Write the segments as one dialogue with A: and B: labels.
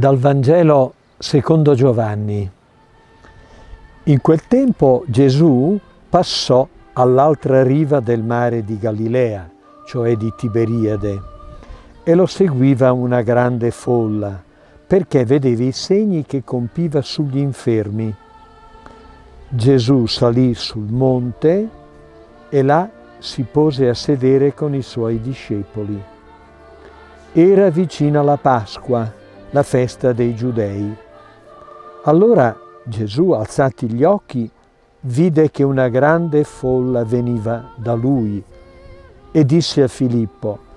A: dal Vangelo secondo Giovanni. In quel tempo Gesù passò all'altra riva del mare di Galilea, cioè di Tiberiade, e lo seguiva una grande folla, perché vedeva i segni che compiva sugli infermi. Gesù salì sul monte e là si pose a sedere con i suoi discepoli. Era vicina la Pasqua la festa dei giudei. Allora Gesù, alzati gli occhi, vide che una grande folla veniva da lui e disse a Filippo,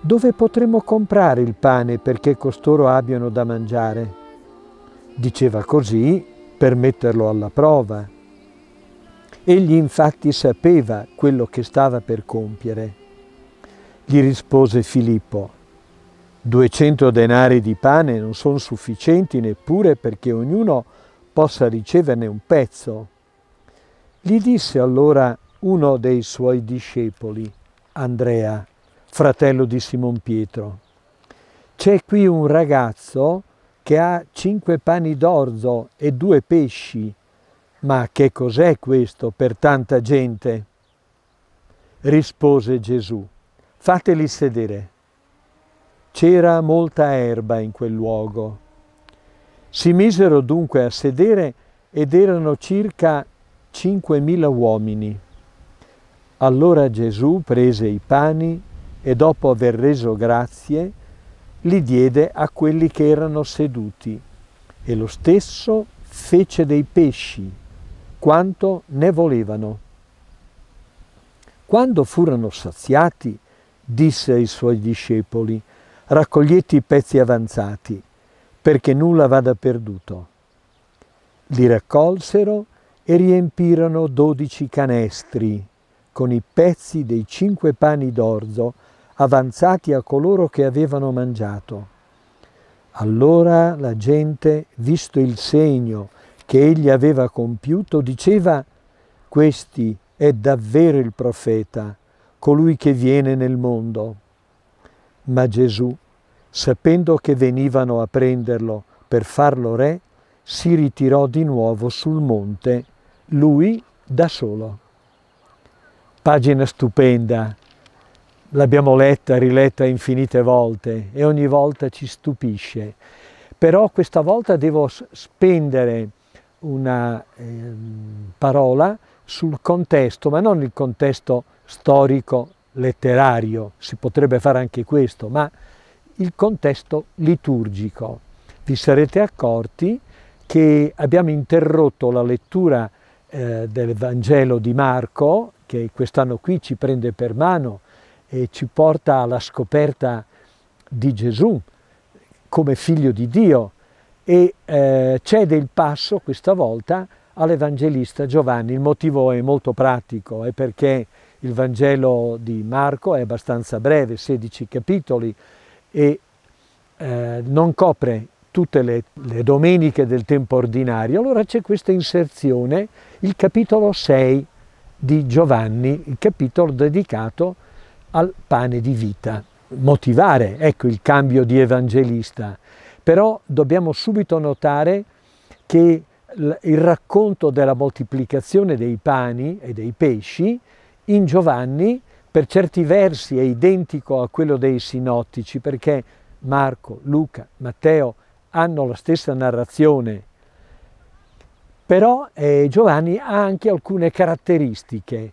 A: dove potremo comprare il pane perché costoro abbiano da mangiare? Diceva così per metterlo alla prova. Egli infatti sapeva quello che stava per compiere. Gli rispose Filippo, 200 denari di pane non sono sufficienti neppure perché ognuno possa riceverne un pezzo. Gli disse allora uno dei suoi discepoli, Andrea, fratello di Simon Pietro, c'è qui un ragazzo che ha cinque pani d'orzo e due pesci. Ma che cos'è questo per tanta gente? Rispose Gesù, fateli sedere. C'era molta erba in quel luogo. Si misero dunque a sedere ed erano circa 5.000 uomini. Allora Gesù prese i pani e dopo aver reso grazie, li diede a quelli che erano seduti e lo stesso fece dei pesci, quanto ne volevano. Quando furono saziati, disse ai suoi discepoli, raccogliete i pezzi avanzati, perché nulla vada perduto. Li raccolsero e riempirono dodici canestri con i pezzi dei cinque pani d'orzo avanzati a coloro che avevano mangiato. Allora la gente, visto il segno che egli aveva compiuto, diceva, questi è davvero il profeta, colui che viene nel mondo. Ma Gesù sapendo che venivano a prenderlo per farlo re, si ritirò di nuovo sul monte, lui da solo. Pagina stupenda, l'abbiamo letta, riletta infinite volte e ogni volta ci stupisce. Però questa volta devo spendere una eh, parola sul contesto, ma non il contesto storico letterario, si potrebbe fare anche questo, ma il contesto liturgico. Vi sarete accorti che abbiamo interrotto la lettura eh, del Vangelo di Marco, che quest'anno qui ci prende per mano e ci porta alla scoperta di Gesù come figlio di Dio e eh, cede il passo questa volta all'Evangelista Giovanni. Il motivo è molto pratico, è perché il Vangelo di Marco è abbastanza breve, 16 capitoli, e eh, non copre tutte le, le, domeniche del tempo ordinario, allora c'è questa inserzione, il capitolo 6 di Giovanni, il capitolo dedicato al pane di vita. Motivare, ecco il cambio di evangelista, però dobbiamo subito notare che il racconto della moltiplicazione dei pani e dei pesci in Giovanni per certi versi è identico a quello dei sinottici perché Marco, Luca, Matteo hanno la stessa narrazione, però eh, Giovanni ha anche alcune caratteristiche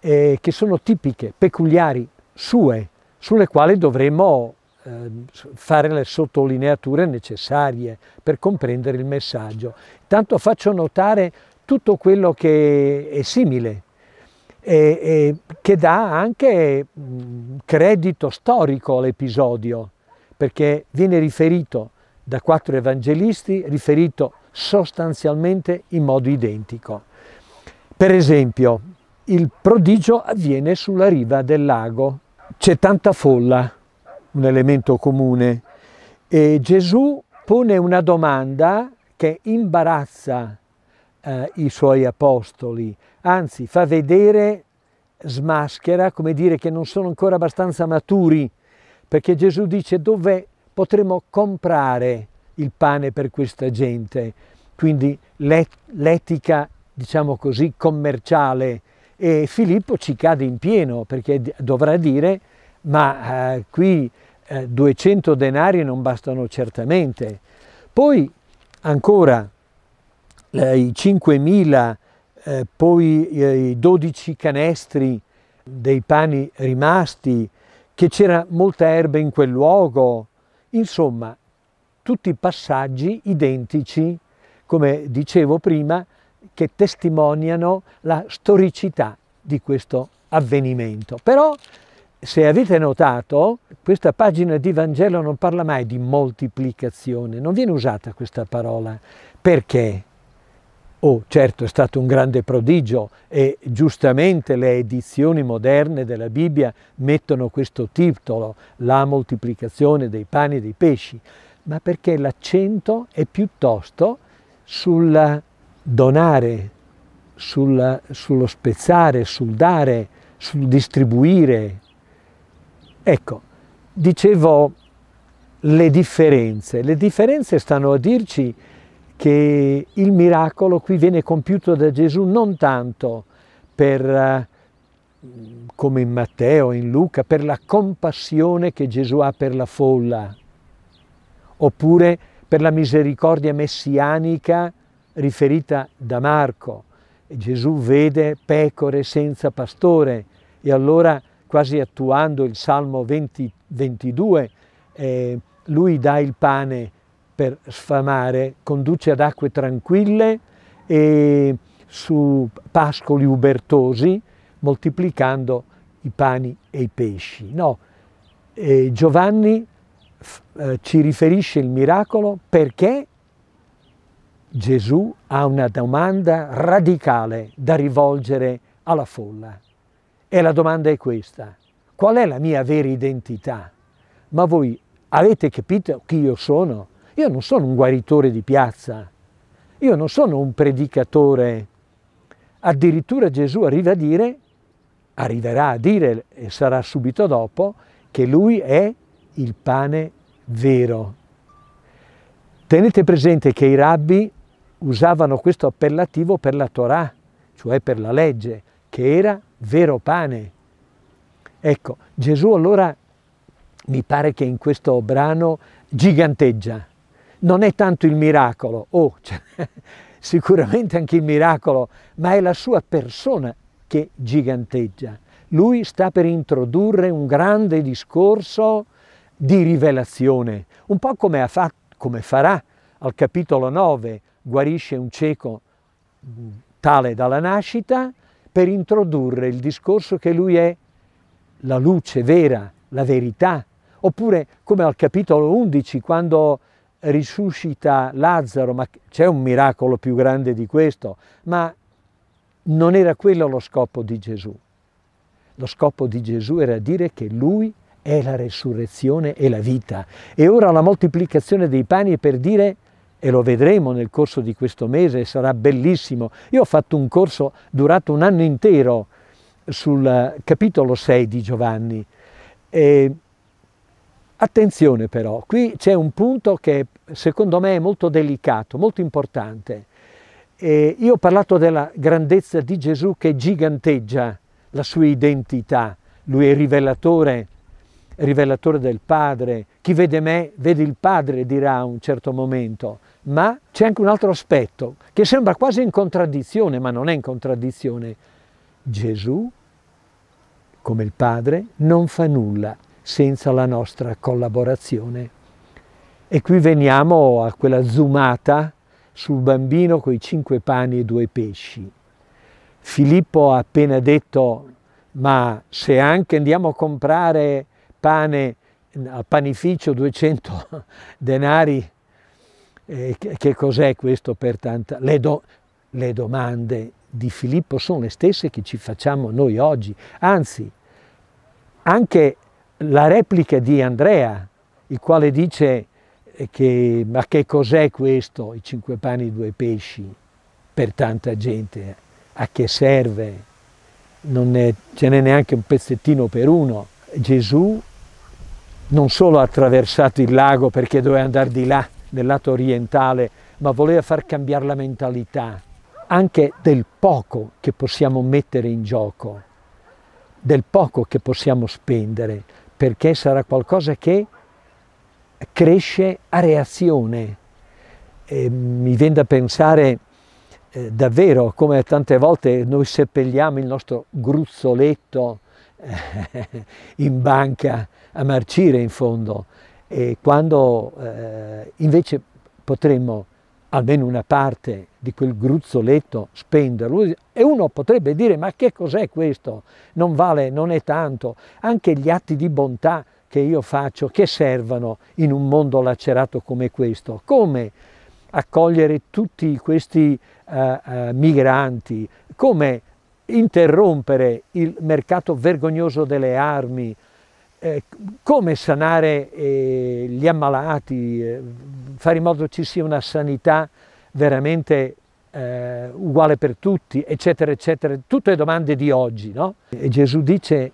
A: eh, che sono tipiche, peculiari, sue, sulle quali dovremmo eh, fare le sottolineature necessarie per comprendere il messaggio. Tanto faccio notare tutto quello che è simile. E, e che dà anche credito storico all'episodio, perché viene riferito da quattro evangelisti, riferito sostanzialmente in modo identico. Per esempio, il prodigio avviene sulla riva del lago, c'è tanta folla, un elemento comune, e Gesù pone una domanda che imbarazza eh, i suoi apostoli, anzi fa vedere smaschera, come dire che non sono ancora abbastanza maturi, perché Gesù dice dove potremo comprare il pane per questa gente, quindi l'etica, diciamo così, commerciale. E Filippo ci cade in pieno perché dovrà dire ma eh, qui eh, 200 denari non bastano certamente. Poi ancora eh, i 5.000 eh, poi eh, i 12 canestri dei pani rimasti, che c'era molta erba in quel luogo, insomma tutti passaggi identici, come dicevo prima, che testimoniano la storicità di questo avvenimento. Però, se avete notato, questa pagina di Vangelo non parla mai di moltiplicazione, non viene usata questa parola. Perché? Oh, certo, è stato un grande prodigio e giustamente le edizioni moderne della Bibbia mettono questo titolo, la moltiplicazione dei pani e dei pesci, ma perché l'accento è piuttosto sul donare, sul, sullo spezzare, sul dare, sul distribuire. Ecco, dicevo le differenze. Le differenze stanno a dirci che il miracolo qui viene compiuto da Gesù non tanto per, eh, come in Matteo, in Luca, per la compassione che Gesù ha per la folla, oppure per la misericordia messianica riferita da Marco. Gesù vede pecore senza pastore e allora quasi attuando il Salmo 20, 22, eh, lui dà il pane per sfamare, conduce ad acque tranquille e su pascoli ubertosi, moltiplicando i pani e i pesci. No, e Giovanni eh, ci riferisce il miracolo perché Gesù ha una domanda radicale da rivolgere alla folla. E la domanda è questa, qual è la mia vera identità? Ma voi avete capito chi io sono? Io non sono un guaritore di piazza, io non sono un predicatore. Addirittura Gesù arriva a dire, arriverà a dire e sarà subito dopo, che lui è il pane vero. Tenete presente che i rabbi usavano questo appellativo per la Torah, cioè per la legge, che era vero pane. Ecco, Gesù allora mi pare che in questo brano giganteggia, non è tanto il miracolo, oh, cioè, sicuramente anche il miracolo, ma è la sua persona che giganteggia. Lui sta per introdurre un grande discorso di rivelazione, un po' come, fatto, come farà al capitolo 9, guarisce un cieco mm, tale dalla nascita, per introdurre il discorso che lui è la luce vera, la verità, oppure come al capitolo 11, quando risuscita Lazzaro, ma c'è un miracolo più grande di questo, ma non era quello lo scopo di Gesù. Lo scopo di Gesù era dire che lui è la resurrezione e la vita. E ora la moltiplicazione dei pani è per dire, e lo vedremo nel corso di questo mese, sarà bellissimo. Io ho fatto un corso durato un anno intero sul eh, capitolo 6 di Giovanni. E Attenzione però, qui c'è un punto che secondo me è molto delicato, molto importante. Eh, io ho parlato della grandezza di Gesù che giganteggia la sua identità, lui è rivelatore, rivelatore del Padre, chi vede me vede il Padre dirà a un certo momento, ma c'è anche un altro aspetto che sembra quasi in contraddizione, ma non è in contraddizione. Gesù, come il Padre, non fa nulla senza la nostra collaborazione. E qui veniamo a quella zoomata sul bambino con i cinque pani e due pesci. Filippo ha appena detto, ma se anche andiamo a comprare pane al panificio 200 denari, eh, che cos'è questo per tanta... Le, do, le domande di Filippo sono le stesse che ci facciamo noi oggi, anzi anche la replica di Andrea, il quale dice eh, che, ma che cos'è questo, i cinque panni e due pesci, per tanta gente, a che serve? Non è, ce n'è neanche un pezzettino per uno. Gesù non solo ha attraversato il lago perché doveva andare di là, nel lato orientale, ma voleva far cambiare la mentalità anche del poco che possiamo mettere in gioco, del poco che possiamo spendere, perché sarà qualcosa che cresce a reazione. E mi viene da pensare eh, davvero come tante volte noi seppelliamo il nostro gruzzoletto eh, in banca a marcire in fondo e quando eh, invece potremmo almeno una parte di quel gruzzoletto spenderlo e uno potrebbe dire ma che cos'è questo? Non vale, non è tanto, anche gli atti di bontà che io faccio che servono in un mondo lacerato come questo, come accogliere tutti questi eh, eh, migranti, come interrompere il mercato vergognoso delle armi, eh, come sanare eh, gli ammalati, eh, fare in modo ci sia una sanità veramente eh, uguale per tutti, eccetera, eccetera, tutte domande di oggi, no? E Gesù dice,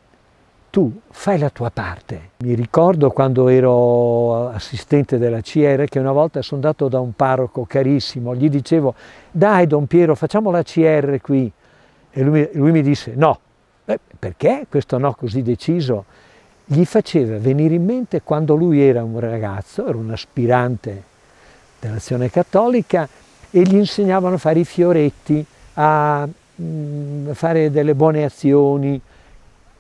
A: tu fai la tua parte. Mi ricordo quando ero assistente della CR che una volta sono andato da un parroco carissimo, gli dicevo, dai Don Piero, facciamo la CR qui. E lui, lui mi disse, no. Beh, perché questo no così deciso? gli faceva venire in mente quando lui era un ragazzo, era un aspirante dell'azione cattolica, e gli insegnavano a fare i fioretti, a mm, fare delle buone azioni.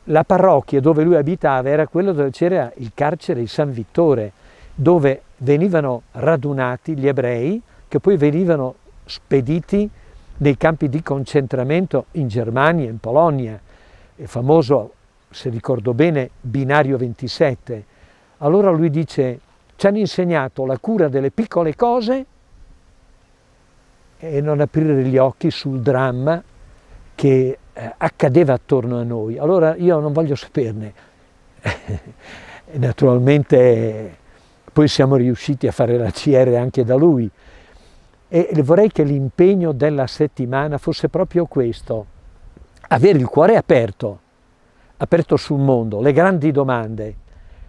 A: La parrocchia dove lui abitava era quella dove c'era il carcere di San Vittore, dove venivano radunati gli ebrei che poi venivano spediti nei campi di concentramento in Germania, in Polonia. Il famoso se ricordo bene, binario 27. Allora lui dice, ci hanno insegnato la cura delle piccole cose e non aprire gli occhi sul dramma che eh, accadeva attorno a noi. Allora io non voglio saperne. Naturalmente poi siamo riusciti a fare la CR anche da lui e vorrei che l'impegno della settimana fosse proprio questo, avere il cuore aperto aperto sul mondo, le grandi domande,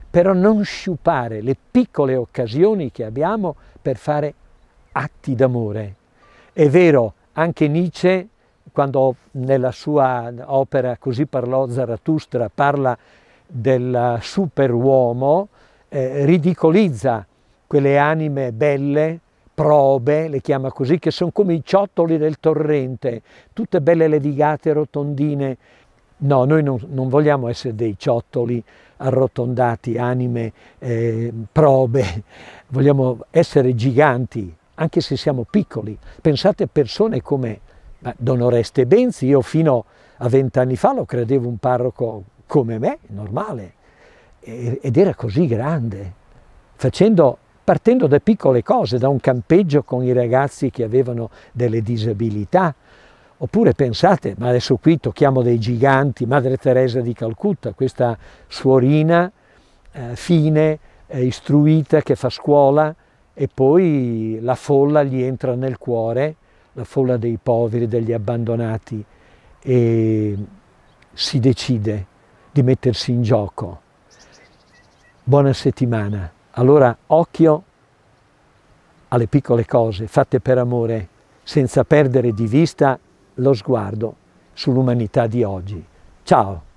A: però non sciupare le piccole occasioni che abbiamo per fare atti d'amore. È vero, anche Nietzsche, quando nella sua opera Così parlò Zarathustra, parla del superuomo, eh, ridicolizza quelle anime belle, probe, le chiama così, che sono come i ciottoli del torrente, tutte belle levigate, rotondine, No, noi non, non, vogliamo essere dei ciottoli arrotondati, anime, eh, probe, vogliamo essere giganti, anche se siamo piccoli. Pensate a persone come Don Oreste Benzi, io fino a vent'anni fa lo credevo un parroco come me, normale, ed era così grande, facendo, partendo da piccole cose, da un campeggio con i ragazzi che avevano delle disabilità, Oppure pensate, ma adesso qui tocchiamo dei giganti, Madre Teresa di Calcutta, questa suorina eh, fine, eh, istruita, che fa scuola e poi la folla gli entra nel cuore, la folla dei poveri, degli abbandonati e si decide di mettersi in gioco. Buona settimana. Allora occhio alle piccole cose fatte per amore, senza perdere di vista lo sguardo sull'umanità di oggi. Ciao!